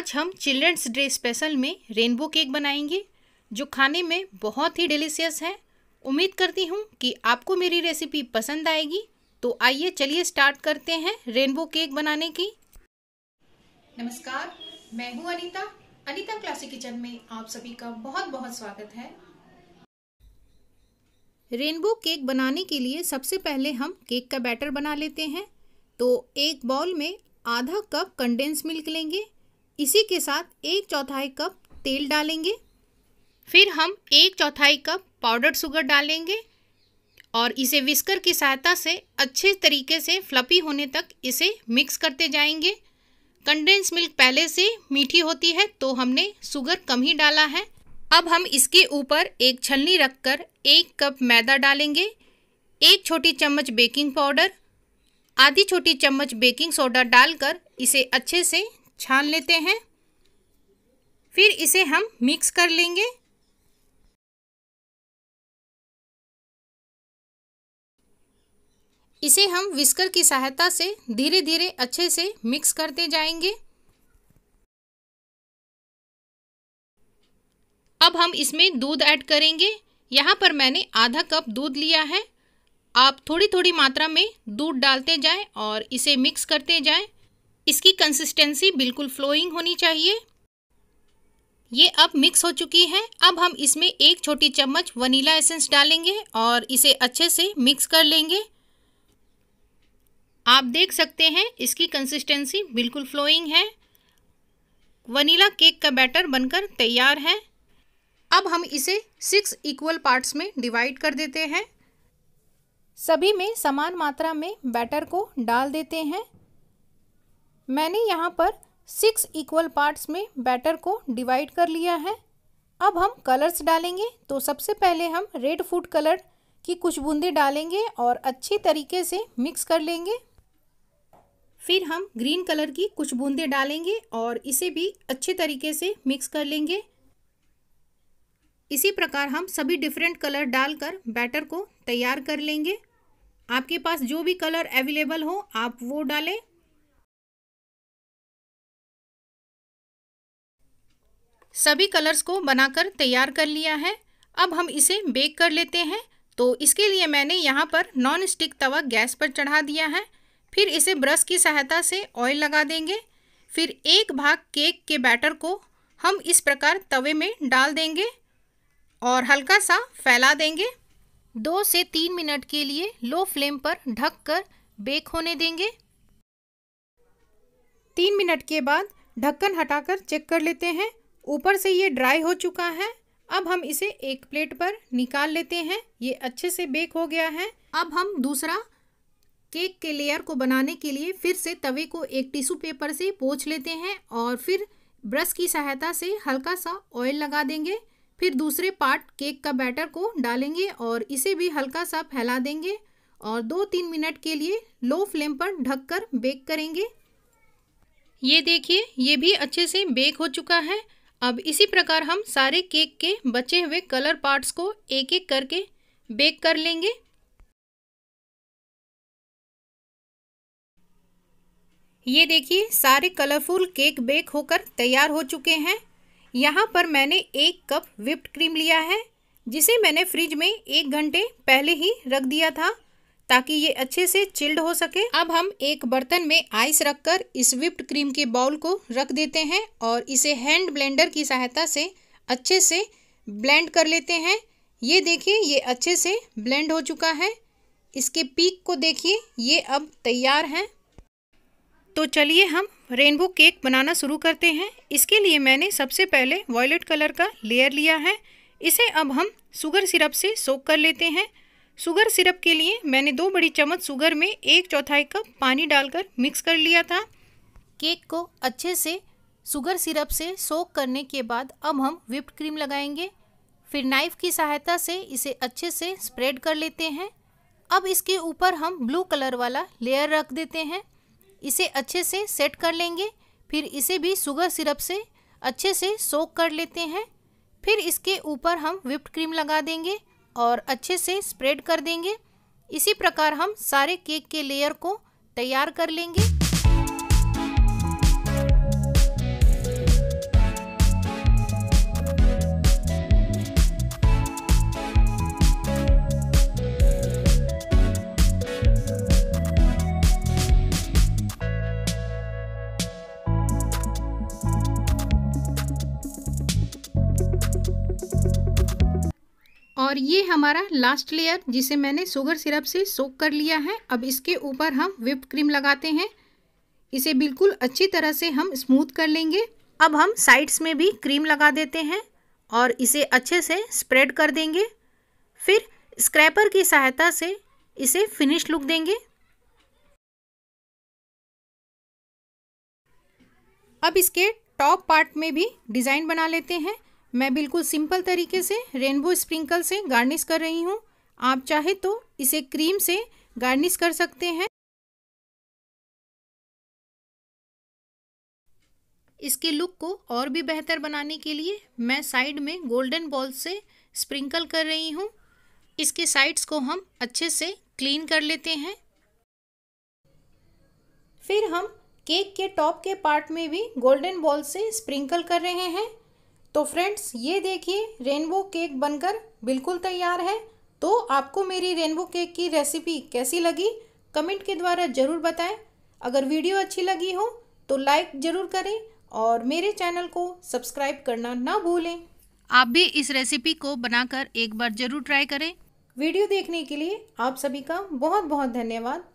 आज हम children's day special में रेनबो केक बनाएंगे जो खाने में बहुत ही डिलीशियस है उम्मीद करती हूँ कि आपको मेरी रेसिपी पसंद आएगी तो आइए चलिए स्टार्ट करते हैं रेनबो केक बनाने की नमस्कार मैं हूँ अनीता अनीता क्लासिक किचन में आप सभी का बहुत बहुत स्वागत है रेनबो केक बनाने के लिए सबसे पहले हम केक का बैटर बना लेते हैं तो एक बाउल में आधा कप कंडेंस मिल्क लेंगे इसी के साथ एक चौथाई कप तेल डालेंगे फिर हम एक चौथाई कप पाउडर शुगर डालेंगे और इसे विस्कर की सहायता से अच्छे तरीके से फ्लपी होने तक इसे मिक्स करते जाएंगे कंडेंस मिल्क पहले से मीठी होती है तो हमने शुगर कम ही डाला है अब हम इसके ऊपर एक छलनी रखकर एक कप मैदा डालेंगे एक छोटी चम्मच बेकिंग पाउडर आधी छोटी चम्मच बेकिंग सोडा डालकर इसे अच्छे से छान लेते हैं फिर इसे हम मिक्स कर लेंगे इसे हम विस्कर की सहायता से धीरे धीरे अच्छे से मिक्स करते जाएंगे अब हम इसमें दूध ऐड करेंगे यहाँ पर मैंने आधा कप दूध लिया है आप थोड़ी थोड़ी मात्रा में दूध डालते जाएं और इसे मिक्स करते जाएं इसकी कंसिस्टेंसी बिल्कुल फ्लोइंग होनी चाहिए ये अब मिक्स हो चुकी है अब हम इसमें एक छोटी चम्मच वनीला एसेंस डालेंगे और इसे अच्छे से मिक्स कर लेंगे आप देख सकते हैं इसकी कंसिस्टेंसी बिल्कुल फ्लोइंग है वनीला केक का बैटर बनकर तैयार है अब हम इसे सिक्स इक्वल पार्ट्स में डिवाइड कर देते हैं सभी में समान मात्रा में बैटर को डाल देते हैं मैंने यहाँ पर सिक्स इक्वल पार्ट्स में बैटर को डिवाइड कर लिया है अब हम कलर्स डालेंगे तो सबसे पहले हम रेड फूड कलर की कुछ बूंदे डालेंगे और अच्छी तरीके से मिक्स कर लेंगे फिर हम ग्रीन कलर की कुछ बूंदे डालेंगे और इसे भी अच्छे तरीके से मिक्स कर लेंगे इसी प्रकार हम सभी डिफरेंट कलर डालकर बैटर को तैयार कर लेंगे आपके पास जो भी कलर अवेलेबल हो आप वो डालें सभी कलर्स को बनाकर तैयार कर लिया है अब हम इसे बेक कर लेते हैं तो इसके लिए मैंने यहाँ पर नॉन स्टिक तवा गैस पर चढ़ा दिया है फिर इसे ब्रश की सहायता से ऑयल लगा देंगे फिर एक भाग केक के बैटर को हम इस प्रकार तवे में डाल देंगे और हल्का सा फैला देंगे दो से तीन मिनट के लिए लो फ्लेम पर ढक कर बेक होने देंगे तीन मिनट के बाद ढक्कन हटाकर चेक कर लेते हैं ऊपर से ये ड्राई हो चुका है अब हम इसे एक प्लेट पर निकाल लेते हैं ये अच्छे से बेक हो गया है अब हम दूसरा केक के लेयर को बनाने के लिए फिर से तवे को एक टिश्यू पेपर से पोछ लेते हैं और फिर ब्रश की सहायता से हल्का सा ऑयल लगा देंगे फिर दूसरे पार्ट केक का बैटर को डालेंगे और इसे भी हल्का सा फैला देंगे और दो तीन मिनट के लिए लो फ्लेम पर ढककर बेक करेंगे ये देखिए ये भी अच्छे से बेक हो चुका है अब इसी प्रकार हम सारे केक के बचे हुए कलर पार्ट्स को एक एक करके बेक कर लेंगे ये देखिए सारे कलरफुल केक बेक होकर तैयार हो चुके हैं यहाँ पर मैंने एक कप विप्ड क्रीम लिया है जिसे मैंने फ्रिज में एक घंटे पहले ही रख दिया था ताकि ये अच्छे से चिल्ड हो सके अब हम एक बर्तन में आइस रखकर इस विप्ड क्रीम के बाउल को रख देते हैं और इसे हैंड ब्लेंडर की सहायता से अच्छे से ब्लेंड कर लेते हैं ये देखिए ये अच्छे से ब्लेंड हो चुका है इसके पीक को देखिए ये अब तैयार हैं तो चलिए हम रेनबो केक बनाना शुरू करते हैं इसके लिए मैंने सबसे पहले वॉयलेट कलर का लेयर लिया है इसे अब हम शुगर सिरप से सोक कर लेते हैं शुगर सिरप के लिए मैंने दो बड़ी चम्मच शुगर में एक चौथाई कप पानी डालकर मिक्स कर लिया था केक को अच्छे से शुगर सिरप से सोक करने के बाद अब हम विप्ड क्रीम लगाएंगे फिर नाइफ की सहायता से इसे अच्छे से स्प्रेड कर लेते हैं अब इसके ऊपर हम ब्लू कलर वाला लेयर रख देते हैं इसे अच्छे से सेट कर लेंगे फिर इसे भी शुगर सिरप से अच्छे से सोक कर लेते हैं फिर इसके ऊपर हम विप्ड क्रीम लगा देंगे और अच्छे से स्प्रेड कर देंगे इसी प्रकार हम सारे केक के लेयर को तैयार कर लेंगे और ये हमारा लास्ट लेयर जिसे मैंने शुगर सिरप से सोक कर लिया है अब इसके ऊपर हम विप क्रीम लगाते हैं इसे बिल्कुल अच्छी तरह से हम स्मूथ कर लेंगे अब हम साइड्स में भी क्रीम लगा देते हैं और इसे अच्छे से स्प्रेड कर देंगे फिर स्क्रैपर की सहायता से इसे फिनिश लुक देंगे अब इसके टॉप पार्ट में भी डिज़ाइन बना लेते हैं मैं बिल्कुल सिंपल तरीके से रेनबो स्प्रिंकल से गार्निश कर रही हूँ आप चाहे तो इसे क्रीम से गार्निश कर सकते हैं इसके लुक को और भी बेहतर बनाने के लिए मैं साइड में गोल्डन बॉल से स्प्रिंकल कर रही हूँ इसके साइड्स को हम अच्छे से क्लीन कर लेते हैं फिर हम केक के टॉप के पार्ट में भी गोल्डन बॉल से स्प्रिंकल कर रहे हैं तो फ्रेंड्स ये देखिए रेनबो केक बनकर बिल्कुल तैयार है तो आपको मेरी रेनबो केक की रेसिपी कैसी लगी कमेंट के द्वारा ज़रूर बताएं अगर वीडियो अच्छी लगी हो तो लाइक ज़रूर करें और मेरे चैनल को सब्सक्राइब करना ना भूलें आप भी इस रेसिपी को बनाकर एक बार ज़रूर ट्राई करें वीडियो देखने के लिए आप सभी का बहुत बहुत धन्यवाद